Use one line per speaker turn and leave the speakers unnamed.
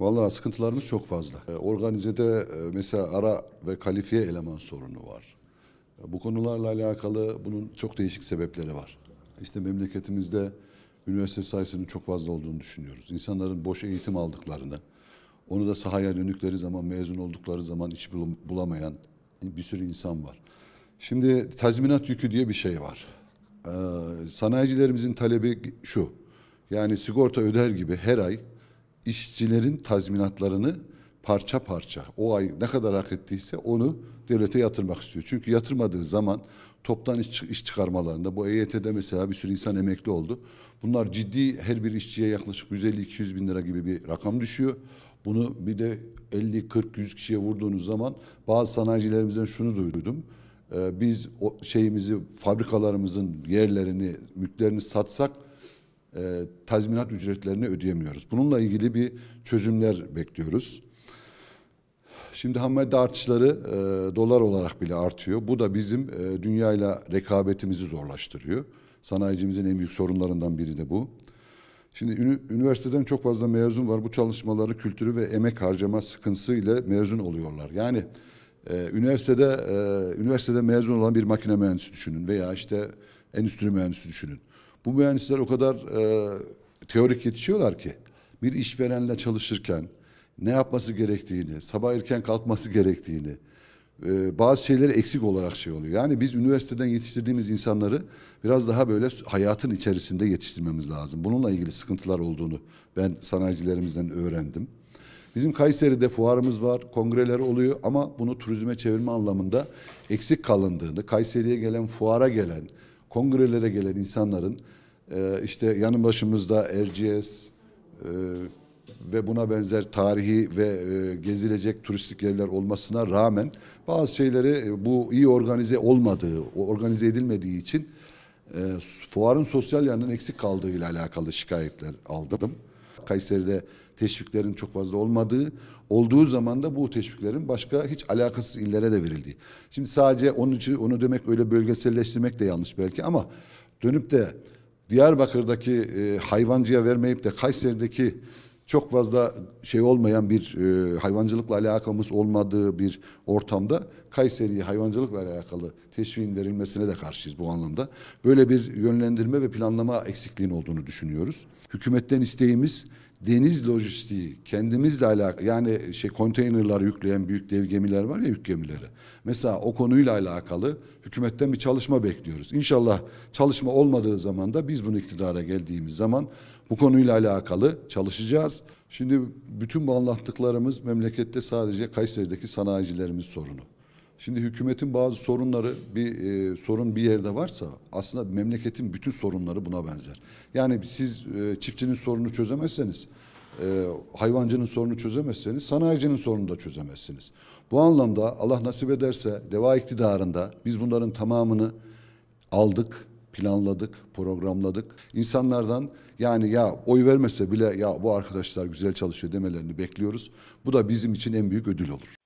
Vallahi sıkıntılarımız çok fazla. E, organizede e, mesela ara ve kalifiye eleman sorunu var. E, bu konularla alakalı bunun çok değişik sebepleri var. İşte memleketimizde üniversite sayısının çok fazla olduğunu düşünüyoruz. İnsanların boş eğitim aldıklarını, onu da sahaya dönükleri zaman, mezun oldukları zaman iş bulamayan bir sürü insan var. Şimdi tazminat yükü diye bir şey var. Ee, sanayicilerimizin talebi şu, yani sigorta öder gibi her ay işçilerin tazminatlarını parça parça o ay ne kadar hak ettiyse onu devlete yatırmak istiyor. Çünkü yatırmadığı zaman toptan iş, iş çıkarmalarında bu EYT'de mesela bir sürü insan emekli oldu. Bunlar ciddi her bir işçiye yaklaşık 150-200 bin lira gibi bir rakam düşüyor. Bunu bir de 50-40-100 kişiye vurduğunuz zaman bazı sanayicilerimizden şunu duydum. Ee, biz o şeyimizi fabrikalarımızın yerlerini, mülklerini satsak e, tazminat ücretlerini ödeyemiyoruz. Bununla ilgili bir çözümler bekliyoruz. Şimdi ham artışları e, dolar olarak bile artıyor. Bu da bizim e, dünyayla rekabetimizi zorlaştırıyor. Sanayicimizin en büyük sorunlarından biri de bu. Şimdi üniversiteden çok fazla mezun var. Bu çalışmaları kültürü ve emek harcama sıkıntısı ile mezun oluyorlar. Yani e, üniversitede e, üniversitede mezun olan bir makine mühendisi düşünün veya işte endüstri mühendisi düşünün. Bu mühendisler o kadar e, teorik yetişiyorlar ki bir işverenle çalışırken ne yapması gerektiğini, sabah erken kalkması gerektiğini, e, bazı şeyleri eksik olarak şey oluyor. Yani biz üniversiteden yetiştirdiğimiz insanları biraz daha böyle hayatın içerisinde yetiştirmemiz lazım. Bununla ilgili sıkıntılar olduğunu ben sanayicilerimizden öğrendim. Bizim Kayseri'de fuarımız var, kongreler oluyor ama bunu turizme çevirme anlamında eksik kalındığını, Kayseri'ye gelen, fuara gelen, kongrelere gelen insanların e, işte yanı başımızda Erciyes e, ve buna benzer tarihi ve e, gezilecek turistik yerler olmasına rağmen bazı şeyleri e, bu iyi organize olmadığı, organize edilmediği için e, fuarın sosyal yanının eksik kaldığı ile alakalı şikayetler aldım. Kayseri'de teşviklerin çok fazla olmadığı, olduğu zaman da bu teşviklerin başka hiç alakasız illere de verildiği. Şimdi sadece onun için onu demek öyle bölgeselleştirmek de yanlış belki ama dönüp de Diyarbakır'daki e, hayvancıya vermeyip de Kayseri'deki çok fazla şey olmayan bir e, hayvancılıkla alakamız olmadığı bir ortamda Kayseri'ye hayvancılıkla alakalı teşviğin verilmesine de karşıyız bu anlamda. Böyle bir yönlendirme ve planlama eksikliğin olduğunu düşünüyoruz. Hükümetten isteğimiz deniz lojistiği kendimizle alakalı yani şey konteynerlar yükleyen büyük dev gemiler var ya yük gemileri. Mesela o konuyla alakalı hükümetten bir çalışma bekliyoruz. İnşallah çalışma olmadığı zaman da biz bunu iktidara geldiğimiz zaman bu konuyla alakalı çalışacağız. Şimdi bütün bu anlattıklarımız memlekette sadece Kayseri'deki sanayicilerimiz sorunu. Şimdi hükümetin bazı sorunları bir e, sorun bir yerde varsa aslında memleketin bütün sorunları buna benzer. Yani siz e, çiftçinin sorunu çözemezseniz e, hayvancının sorunu çözemezseniz sanayicinin sorunu da çözemezsiniz. Bu anlamda Allah nasip ederse deva iktidarında biz bunların tamamını aldık, planladık, programladık. İnsanlardan yani ya oy vermese bile ya bu arkadaşlar güzel çalışıyor demelerini bekliyoruz. Bu da bizim için en büyük ödül olur.